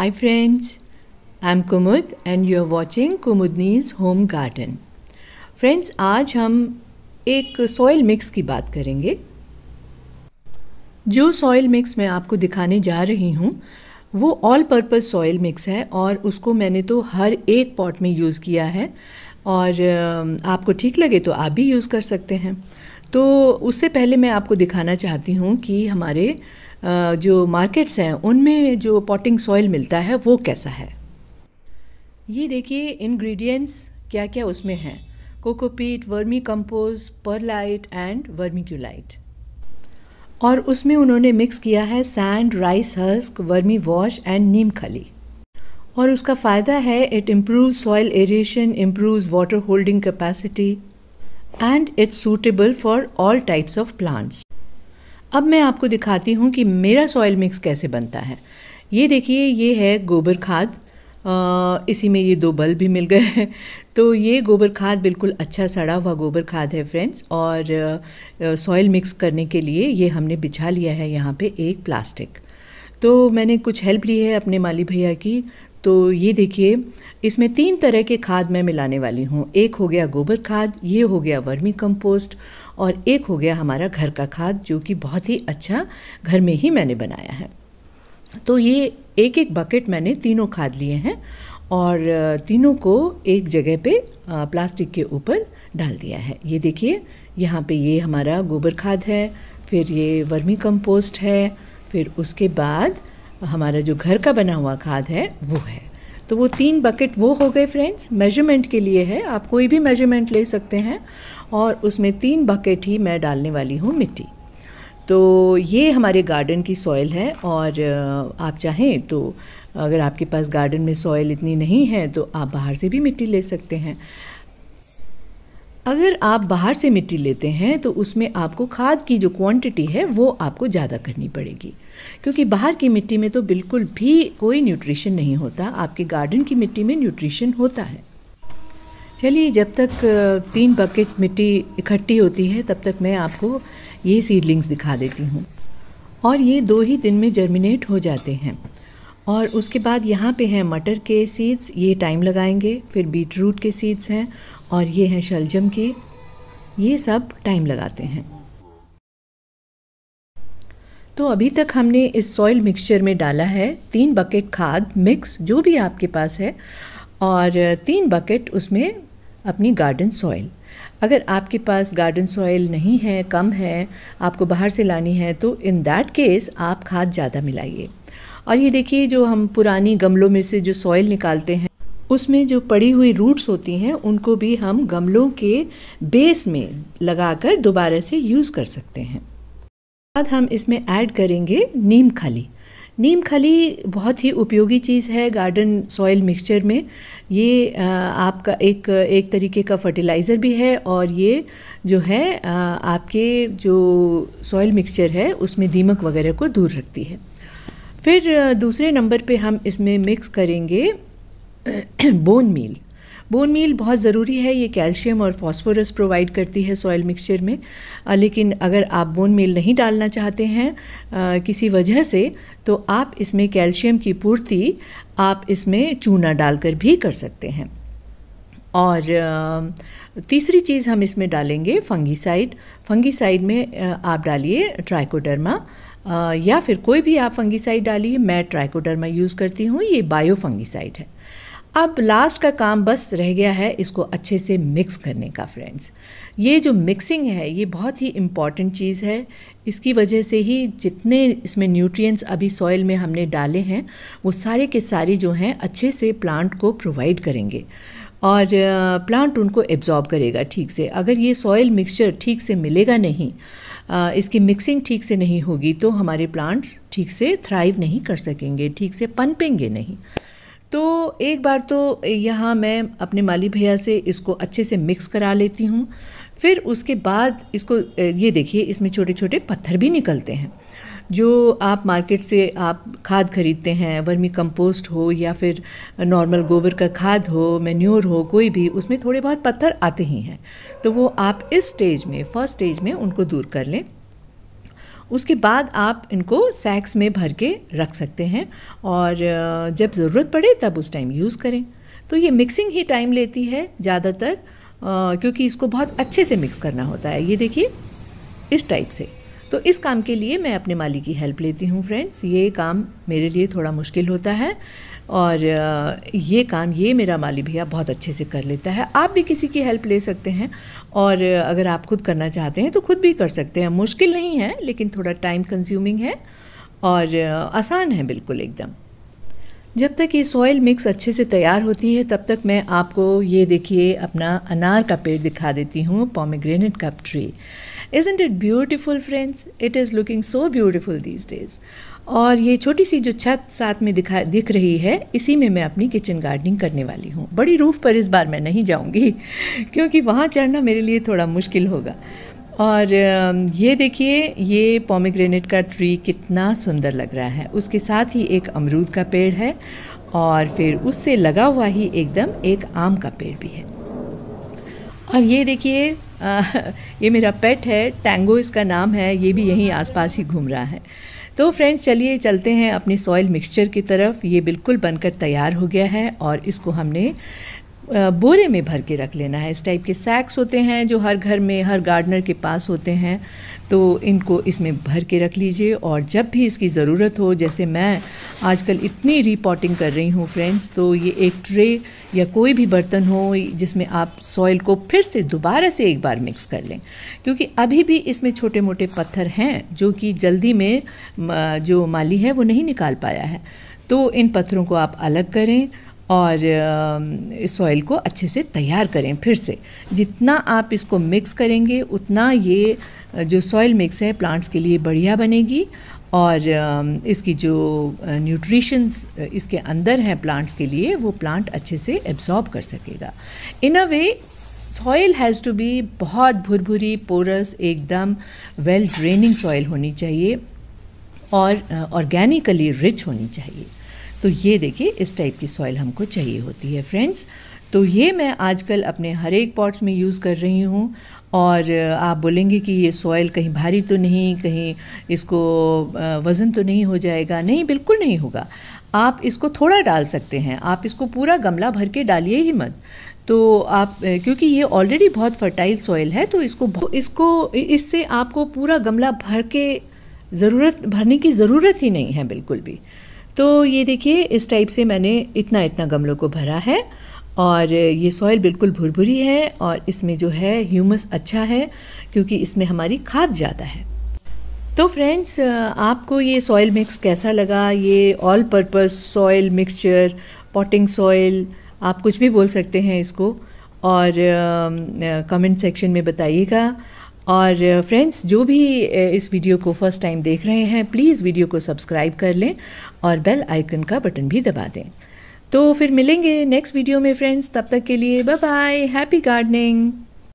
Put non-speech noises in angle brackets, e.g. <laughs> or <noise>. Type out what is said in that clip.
Hi friends, I'm Kumud and you're watching Kumudni's Home Garden. Friends, आज हम एक soil mix की बात करेंगे जो सॉइल मिक्स मैं आपको दिखाने जा रही हूँ वो ऑल पर्पज़ सॉइल मिक्स है और उसको मैंने तो हर एक पॉट में यूज़ किया है और आपको ठीक लगे तो आप भी यूज़ कर सकते हैं तो उससे पहले मैं आपको दिखाना चाहती हूँ कि हमारे जो मार्केट्स हैं उनमें जो पॉटिंग सॉइल मिलता है वो कैसा है ये देखिए इंग्रेडिएंट्स क्या क्या उसमें हैं cocopeat vermicompost perlite and vermiculite और उसमें उन्होंने मिक्स किया है sand rice husk vermiwash and नीम खली और उसका फ़ायदा है it improve soil aeration improve water holding capacity and it's suitable for all types of plants अब मैं आपको दिखाती हूँ कि मेरा सॉयल मिक्स कैसे बनता है ये देखिए ये है गोबर खाद आ, इसी में ये दो बल भी मिल गए हैं तो ये गोबर खाद बिल्कुल अच्छा सड़ा हुआ गोबर खाद है फ्रेंड्स और सॉइल मिक्स करने के लिए ये हमने बिछा लिया है यहाँ पे एक प्लास्टिक तो मैंने कुछ हेल्प ली है अपने माली भैया की तो ये देखिए इसमें तीन तरह के खाद मैं मिलाने वाली हूँ एक हो गया गोबर खाद ये हो गया वर्मी कंपोस्ट और एक हो गया हमारा घर का खाद जो कि बहुत ही अच्छा घर में ही मैंने बनाया है तो ये एक एक बकेट मैंने तीनों खाद लिए हैं और तीनों को एक जगह पे प्लास्टिक के ऊपर डाल दिया है ये देखिए यहाँ पे ये हमारा गोबर खाद है फिर ये वर्मी कंपोस्ट है फिर उसके बाद हमारा जो घर का बना हुआ खाद है वो है तो वो तीन बकेट वो हो गए फ्रेंड्स मेजरमेंट के लिए है आप कोई भी मेजरमेंट ले सकते हैं और उसमें तीन बकेट ही मैं डालने वाली हूँ मिट्टी तो ये हमारे गार्डन की सॉइल है और आप चाहें तो अगर आपके पास गार्डन में सॉइल इतनी नहीं है तो आप बाहर से भी मिट्टी ले सकते हैं अगर आप बाहर से मिट्टी लेते हैं तो उसमें आपको खाद की जो क्वांटिटी है वो आपको ज़्यादा करनी पड़ेगी क्योंकि बाहर की मिट्टी में तो बिल्कुल भी कोई न्यूट्रिशन नहीं होता आपके गार्डन की मिट्टी में न्यूट्रिशन होता है चलिए जब तक तीन बकेट मिट्टी इकट्ठी होती है तब तक मैं आपको ये सीडलिंग्स दिखा देती हूँ और ये दो ही दिन में जर्मिनेट हो जाते हैं और उसके बाद यहाँ पे हैं मटर के सीड्स ये टाइम लगाएंगे फिर बीट रूट के सीड्स हैं और ये हैं शलजम के ये सब टाइम लगाते हैं तो अभी तक हमने इस सॉइल मिक्सचर में डाला है तीन बकेट खाद मिक्स जो भी आपके पास है और तीन बकेट उसमें अपनी गार्डन सॉइल अगर आपके पास गार्डन सॉइल नहीं है कम है आपको बाहर से लानी है तो इन दैट केस आप खाद ज़्यादा मिलाइए और ये देखिए जो हम पुरानी गमलों में से जो सॉइल निकालते हैं उसमें जो पड़ी हुई रूट्स होती हैं उनको भी हम गमलों के बेस में लगाकर दोबारा से यूज़ कर सकते हैं बाद हम इसमें ऐड करेंगे नीम खली नीम खली बहुत ही उपयोगी चीज़ है गार्डन सॉइल मिक्सचर में ये आपका एक एक तरीके का फर्टिलाइज़र भी है और ये जो है आपके जो सॉइल मिक्सचर है उसमें दीमक वगैरह को दूर रखती है फिर दूसरे नंबर पे हम इसमें मिक्स करेंगे बोन मील बोन मील बहुत ज़रूरी है ये कैल्शियम और फॉस्फोरस प्रोवाइड करती है सॉयल मिक्सचर में लेकिन अगर आप बोन मील नहीं डालना चाहते हैं किसी वजह से तो आप इसमें कैल्शियम की पूर्ति आप इसमें चूना डालकर भी कर सकते हैं और तीसरी चीज़ हम इसमें डालेंगे फंगीसाइड फंगीसाइड में आप डालिए ट्राइकोडर्मा या फिर कोई भी आप फंगीसाइड डालिए मैं ट्राइकोडर्मा यूज़ करती हूँ ये बायो फंगीसाइड है अब लास्ट का काम बस रह गया है इसको अच्छे से मिक्स करने का फ्रेंड्स ये जो मिक्सिंग है ये बहुत ही इम्पॉर्टेंट चीज़ है इसकी वजह से ही जितने इसमें न्यूट्रिएंट्स अभी सॉइल में हमने डाले हैं वो सारे के सारे जो हैं अच्छे से प्लांट को प्रोवाइड करेंगे और प्लांट उनको एब्जॉर्ब करेगा ठीक से अगर ये सॉइल मिक्सचर ठीक से मिलेगा नहीं इसकी मिक्सिंग ठीक से नहीं होगी तो हमारे प्लांट्स ठीक से थ्राइव नहीं कर सकेंगे ठीक से पनपेंगे नहीं तो एक बार तो यहाँ मैं अपने माली भैया से इसको अच्छे से मिक्स करा लेती हूँ फिर उसके बाद इसको ये देखिए इसमें छोटे छोटे पत्थर भी निकलते हैं जो आप मार्केट से आप खाद खरीदते हैं वर्मी कंपोस्ट हो या फिर नॉर्मल गोबर का खाद हो मेन्योर हो कोई भी उसमें थोड़े बहुत पत्थर आते ही हैं तो वो आप इस स्टेज में फर्स्ट स्टेज में उनको दूर कर लें उसके बाद आप इनको सैक्स में भर के रख सकते हैं और जब ज़रूरत पड़े तब उस टाइम यूज़ करें तो ये मिक्सिंग ही टाइम लेती है ज़्यादातर क्योंकि इसको बहुत अच्छे से मिक्स करना होता है ये देखिए इस टाइप से तो इस काम के लिए मैं अपने माली की हेल्प लेती हूँ फ्रेंड्स ये काम मेरे लिए थोड़ा मुश्किल होता है और ये काम ये मेरा माली भैया बहुत अच्छे से कर लेता है आप भी किसी की हेल्प ले सकते हैं और अगर आप खुद करना चाहते हैं तो खुद भी कर सकते हैं मुश्किल नहीं है लेकिन थोड़ा टाइम कंज्यूमिंग है और आसान है बिल्कुल एकदम जब तक ये सॉयल मिक्स अच्छे से तैयार होती है तब तक मैं आपको ये देखिए अपना अनार का पेड़ दिखा देती हूँ पॉमीग्रेनेट का tree isn't it beautiful friends it is looking so beautiful these days और ये छोटी सी जो छत साथ में दिखा दिख रही है इसी में मैं अपनी किचन गार्डनिंग करने वाली हूँ बड़ी रूफ़ पर इस बार मैं नहीं जाऊँगी <laughs> क्योंकि वहाँ चढ़ना मेरे लिए थोड़ा मुश्किल होगा और ये देखिए ये पोमीग्रेनेट का ट्री कितना सुंदर लग रहा है उसके साथ ही एक अमरूद का पेड़ है और फिर उससे लगा हुआ ही एकदम एक आम का पेड़ भी है और ये देखिए आ, ये मेरा पेट है टैंगो इसका नाम है ये भी यहीं आसपास ही घूम रहा है तो फ्रेंड्स चलिए चलते हैं अपने सॉइल मिक्सचर की तरफ ये बिल्कुल बनकर तैयार हो गया है और इसको हमने बोरे में भर के रख लेना है इस टाइप के सैक्स होते हैं जो हर घर में हर गार्डनर के पास होते हैं तो इनको इसमें भर के रख लीजिए और जब भी इसकी ज़रूरत हो जैसे मैं आजकल इतनी रिपोर्टिंग कर रही हूँ फ्रेंड्स तो ये एक ट्रे या कोई भी बर्तन हो जिसमें आप सॉइल को फिर से दोबारा से एक बार मिक्स कर लें क्योंकि अभी भी इसमें छोटे मोटे पत्थर हैं जो कि जल्दी में जो माली है वो नहीं निकाल पाया है तो इन पत्थरों को आप अलग करें और सॉइल को अच्छे से तैयार करें फिर से जितना आप इसको मिक्स करेंगे उतना ये जो सॉइल मिक्स है प्लांट्स के लिए बढ़िया बनेगी और इसकी जो न्यूट्रिशंस इसके अंदर हैं प्लांट्स के लिए वो प्लांट अच्छे से एब्जॉर्ब कर सकेगा in a way soil has to be बहुत भुरभुरी पोरस एकदम वेल ड्रेनिंग सॉइल होनी चाहिए और ऑर्गेनिकली रिच होनी चाहिए तो ये देखिए इस टाइप की सॉइल हमको चाहिए होती है फ्रेंड्स तो ये मैं आजकल अपने हर एक पॉट्स में यूज़ कर रही हूँ और आप बोलेंगे कि ये सॉइल कहीं भारी तो नहीं कहीं इसको वज़न तो नहीं हो जाएगा नहीं बिल्कुल नहीं होगा आप इसको थोड़ा डाल सकते हैं आप इसको पूरा गमला भर के डालिए ही मत तो आप क्योंकि ये ऑलरेडी बहुत फर्टाइल सॉइल है तो इसको इसको इससे आपको पूरा गमला भर के ज़रूरत भरने की ज़रूरत ही नहीं है बिल्कुल भी तो ये देखिए इस टाइप से मैंने इतना इतना गमलों को भरा है और ये सॉइल बिल्कुल भुरभुरी है और इसमें जो है ह्यूमस अच्छा है क्योंकि इसमें हमारी खाद ज़्यादा है तो फ्रेंड्स आपको ये सॉइल मिक्स कैसा लगा ये all purpose soil mixture potting soil आप कुछ भी बोल सकते हैं इसको और कमेंट सेक्शन में बताइएगा और फ्रेंड्स uh, जो भी uh, इस वीडियो को फर्स्ट टाइम देख रहे हैं प्लीज़ वीडियो को सब्सक्राइब कर लें और बेल आइकन का बटन भी दबा दें तो फिर मिलेंगे नेक्स्ट वीडियो में फ्रेंड्स तब तक के लिए बाय बाय हैप्पी गार्डनिंग